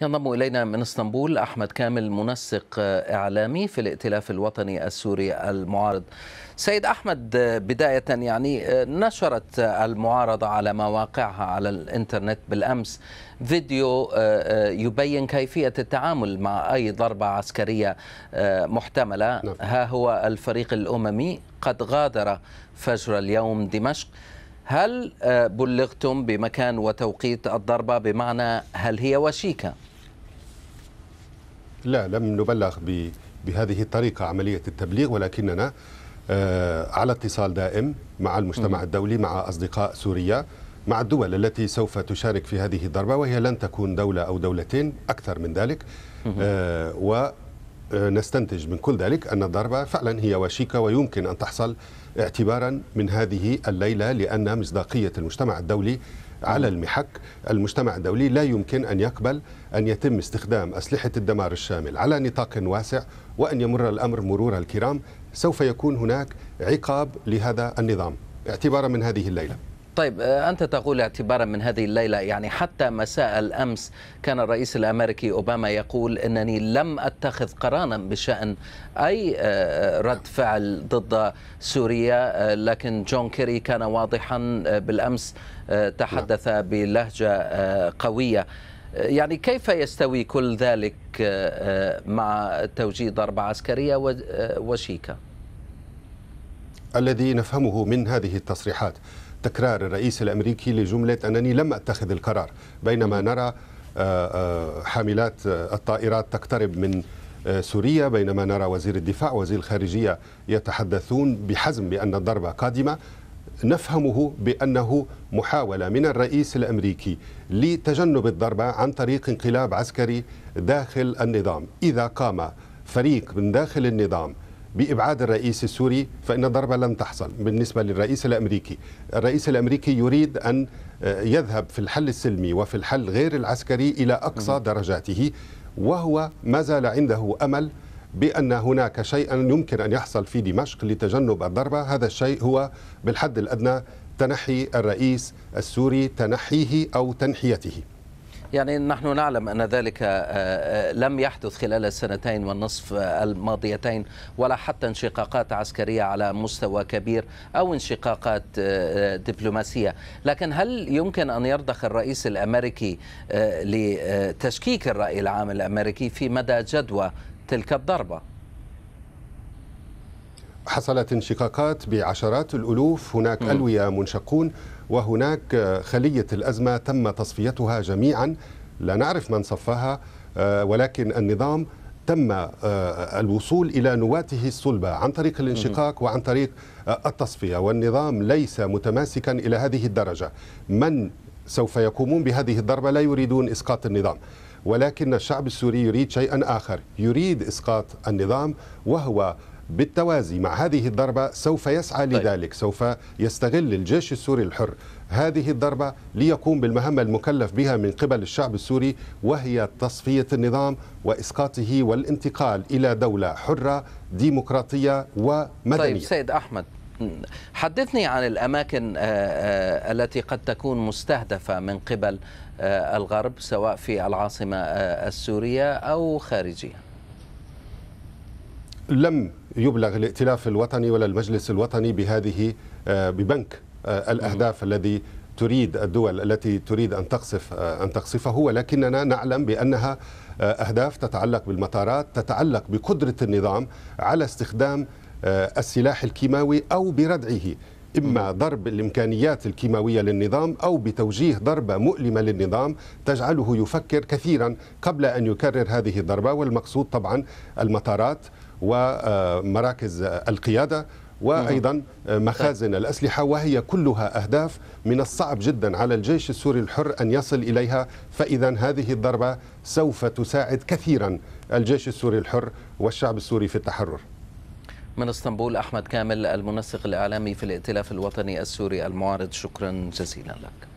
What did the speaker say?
ينضم إلينا من اسطنبول أحمد كامل منسق إعلامي في الائتلاف الوطني السوري المعارض سيد أحمد بداية يعني نشرت المعارضة على مواقعها على الإنترنت بالأمس فيديو آه، آه، يبين كيفية التعامل مع أي ضربة عسكرية آه، محتملة نعم. ها هو الفريق الأممي قد غادر فجر اليوم دمشق هل آه، بلغتم بمكان وتوقيت الضربة بمعنى هل هي وشيكة؟ لا لم نبلغ بهذه الطريقة عملية التبليغ ولكننا آه، على اتصال دائم مع المجتمع الدولي مع أصدقاء سوريا مع الدول التي سوف تشارك في هذه الضربة وهي لن تكون دولة أو دولتين أكثر من ذلك آه، و نستنتج من كل ذلك أن الضربة فعلا هي وشيكة ويمكن أن تحصل اعتبارا من هذه الليلة لأن مصداقية المجتمع الدولي على المحك المجتمع الدولي لا يمكن أن يقبل أن يتم استخدام أسلحة الدمار الشامل على نطاق واسع وأن يمر الأمر مرور الكرام سوف يكون هناك عقاب لهذا النظام اعتبارا من هذه الليله طيب آه، أنت تقول اعتبارا من هذه الليلة يعني حتى مساء الأمس كان الرئيس الأمريكي أوباما يقول أنني لم أتخذ قرارا بشأن أي آه، آه، رد فعل ضد سوريا لكن جون كيري كان واضحا بالأمس تحدث نعم. بلهجة قوية يعني كيف يستوي كل ذلك مع توجيه ضربة عسكرية وشيكة الذي نفهمه من هذه التصريحات تكرار الرئيس الامريكي لجمله انني لم اتخذ القرار بينما نرى آه، آه، حاملات آه، الطائرات تقترب من سوريا بينما نرى وزير الدفاع وزير الخارجيه يتحدثون بحزم بان الضربه قادمه نفهمه بانه محاوله من الرئيس الامريكي لتجنب الضربه عن طريق انقلاب عسكري داخل النظام اذا قام فريق من داخل النظام بإبعاد الرئيس السوري فإن الضربة لن تحصل بالنسبة للرئيس الأمريكي الرئيس الأمريكي يريد أن آه، يذهب في الحل السلمي وفي الحل غير العسكري إلى أقصى درجاته وهو ما زال عنده أمل بأن هناك شيئا يمكن أن يحصل في دمشق لتجنب الضربة هذا الشيء هو بالحد الأدنى تنحي الرئيس السوري تنحيه أو تنحيته يعني نحن نعلم أن ذلك آه، آه، لم يحدث خلال السنتين والنصف آه، الماضيتين ولا حتى انشقاقات عسكرية على مستوى كبير أو انشقاقات دبلوماسية لكن هل يمكن أن يرضخ الرئيس الأمريكي لتشكيك الرأي العام الأمريكي في مدى جدوى تلك الضربة حصلت انشقاقات بعشرات الألوف هناك م. ألوية منشقون وهناك خلية الأزمة تم تصفيتها جميعا لا نعرف من صفاها آه، ولكن النظام تم آه، الوصول الى نواته الصلبه عن طريق الانشقاق وعن طريق آه، التصفيه والنظام ليس متماسكا الى هذه الدرجه من سوف يقومون بهذه الضربه لا يريدون اسقاط النظام ولكن الشعب السوري يريد شيئا اخر يريد اسقاط النظام وهو بالتوازي مع هذه الضربة سوف يسعى طيب. لذلك سوف يستغل الجيش السوري الحر هذه الضربة ليقوم بالمهمة المكلف بها من قبل الشعب السوري وهي تصفية النظام وإسقاطه والانتقال إلى دولة حرة ديمقراطية ومدنية طيب سيد أحمد حدثني عن الأماكن آه، آه، التي قد تكون مستهدفة من قبل آه، الغرب سواء في العاصمة السورية أو خارجها لم يبلغ الائتلاف الوطني ولا المجلس الوطني بهذه آه، ببنك آه، الأهداف الذي تريد الدول التي تريد أن تقصف آه، أن تقصفه ولكننا نعلم بأنها أهداف تتعلق بالمطارات تتعلق بقدرة النظام على استخدام السلاح الكيماوي أو بردعه إما ضرب الإمكانيات الكيماوية للنظام أو بتوجيه ضربة مؤلمة للنظام تجعله يفكر كثيرا قبل أن يكرر هذه الضربة والمقصود طبعا المطارات ومراكز القيادة وايضا نعم. مخازن الاسلحه وهي كلها اهداف من الصعب جدا على الجيش السوري الحر ان يصل اليها فاذا هذه الضربه سوف تساعد كثيرا الجيش السوري الحر والشعب السوري في التحرر من اسطنبول احمد كامل المنسق الاعلامي في الائتلاف الوطني السوري المعارض شكرا جزيلا لك